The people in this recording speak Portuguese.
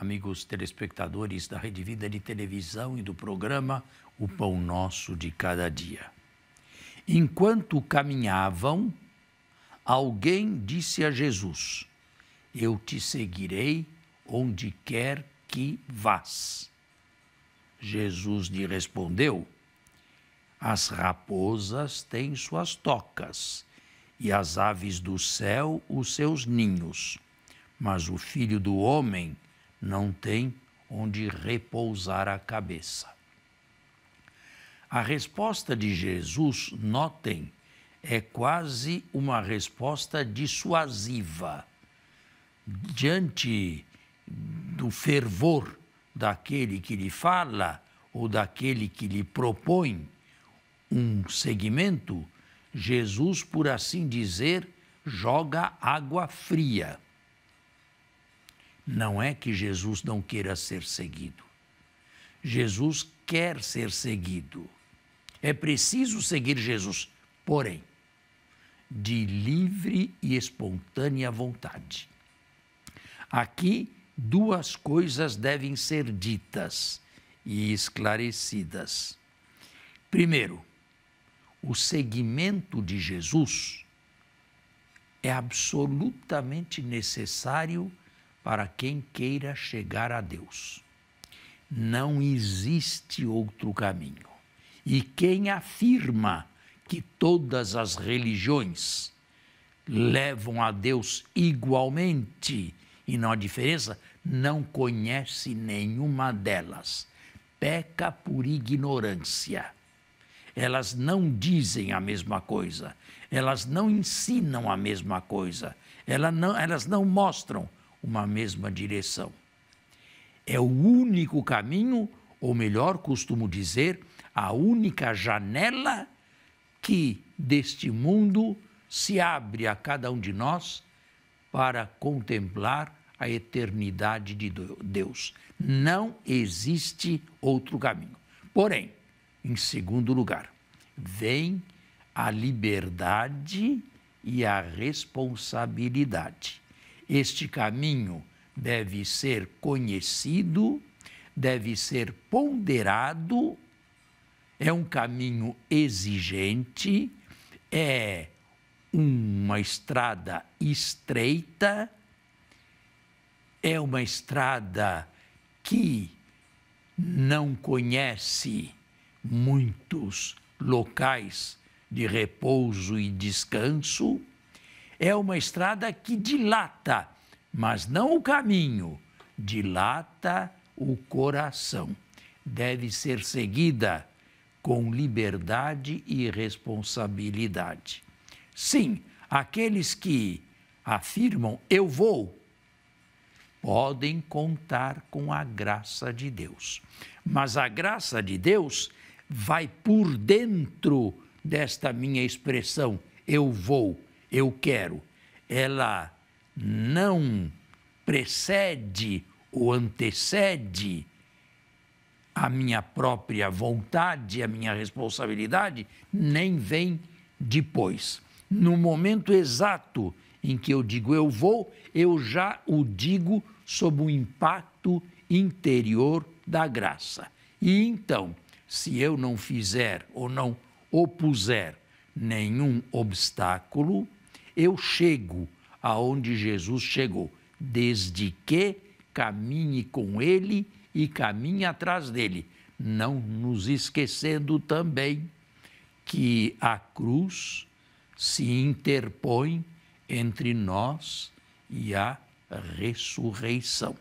amigos telespectadores da Rede Vida de Televisão e do programa O Pão Nosso de Cada Dia. Enquanto caminhavam, alguém disse a Jesus: Eu te seguirei onde quer que vás. Jesus lhe respondeu: As raposas têm suas tocas e as aves do céu os seus ninhos, mas o filho do homem não tem onde repousar a cabeça. A resposta de Jesus, notem, é quase uma resposta dissuasiva. Diante do fervor daquele que lhe fala ou daquele que lhe propõe um segmento, Jesus, por assim dizer, joga água fria. Não é que Jesus não queira ser seguido. Jesus quer ser seguido. É preciso seguir Jesus, porém, de livre e espontânea vontade. Aqui, duas coisas devem ser ditas e esclarecidas. Primeiro, o seguimento de Jesus é absolutamente necessário para quem queira chegar a Deus. Não existe outro caminho. E quem afirma que todas as religiões levam a Deus igualmente e não há diferença, não conhece nenhuma delas. Peca por ignorância. Elas não dizem a mesma coisa, elas não ensinam a mesma coisa, elas não, elas não mostram uma mesma direção. É o único caminho, ou melhor, costumo dizer, a única janela que deste mundo se abre a cada um de nós para contemplar a eternidade de Deus. Não existe outro caminho. Porém, em segundo lugar, vem a liberdade e a responsabilidade. Este caminho deve ser conhecido, deve ser ponderado, é um caminho exigente, é uma estrada estreita, é uma estrada que não conhece muitos locais de repouso e descanso, é uma estrada que dilata, mas não o caminho, dilata o coração. Deve ser seguida com liberdade e responsabilidade. Sim, aqueles que afirmam eu vou, podem contar com a graça de Deus. Mas a graça de Deus vai por dentro desta minha expressão eu vou eu quero, ela não precede ou antecede a minha própria vontade, a minha responsabilidade, nem vem depois. No momento exato em que eu digo eu vou, eu já o digo sob o impacto interior da graça. E então, se eu não fizer ou não opuser nenhum obstáculo, eu chego aonde Jesus chegou, desde que caminhe com ele e caminhe atrás dele, não nos esquecendo também que a cruz se interpõe entre nós e a ressurreição.